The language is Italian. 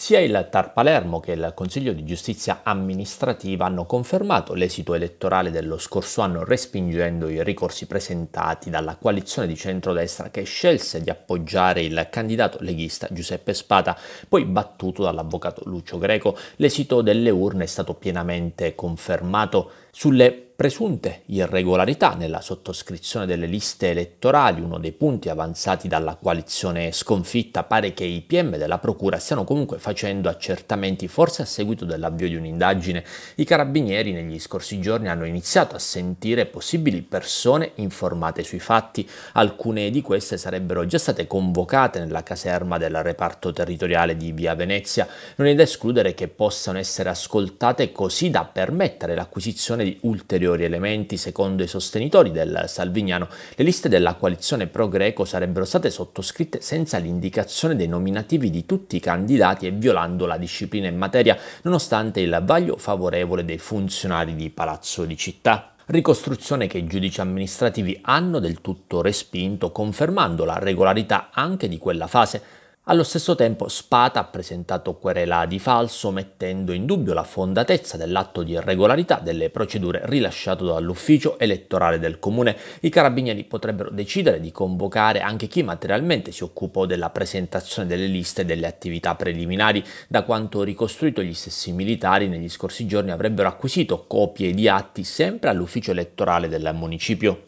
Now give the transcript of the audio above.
Sia il Tar Palermo che il Consiglio di Giustizia amministrativa hanno confermato l'esito elettorale dello scorso anno respingendo i ricorsi presentati dalla coalizione di centrodestra che scelse di appoggiare il candidato leghista Giuseppe Spada, poi battuto dall'avvocato Lucio Greco. L'esito delle urne è stato pienamente confermato sulle presunte irregolarità nella sottoscrizione delle liste elettorali, uno dei punti avanzati dalla coalizione sconfitta, pare che i PM della Procura stiano comunque facendo accertamenti, forse a seguito dell'avvio di un'indagine. I carabinieri negli scorsi giorni hanno iniziato a sentire possibili persone informate sui fatti, alcune di queste sarebbero già state convocate nella caserma del reparto territoriale di Via Venezia, non è da escludere che possano essere ascoltate così da permettere l'acquisizione di ulteriori ulteriori elementi secondo i sostenitori del Salvignano, le liste della coalizione pro-greco sarebbero state sottoscritte senza l'indicazione dei nominativi di tutti i candidati e violando la disciplina in materia, nonostante il vaglio favorevole dei funzionari di Palazzo di Città ricostruzione che i giudici amministrativi hanno del tutto respinto, confermando la regolarità anche di quella fase, allo stesso tempo Spata ha presentato querela di falso mettendo in dubbio la fondatezza dell'atto di irregolarità delle procedure rilasciato dall'ufficio elettorale del comune. I carabinieri potrebbero decidere di convocare anche chi materialmente si occupò della presentazione delle liste e delle attività preliminari. Da quanto ricostruito gli stessi militari negli scorsi giorni avrebbero acquisito copie di atti sempre all'ufficio elettorale del municipio.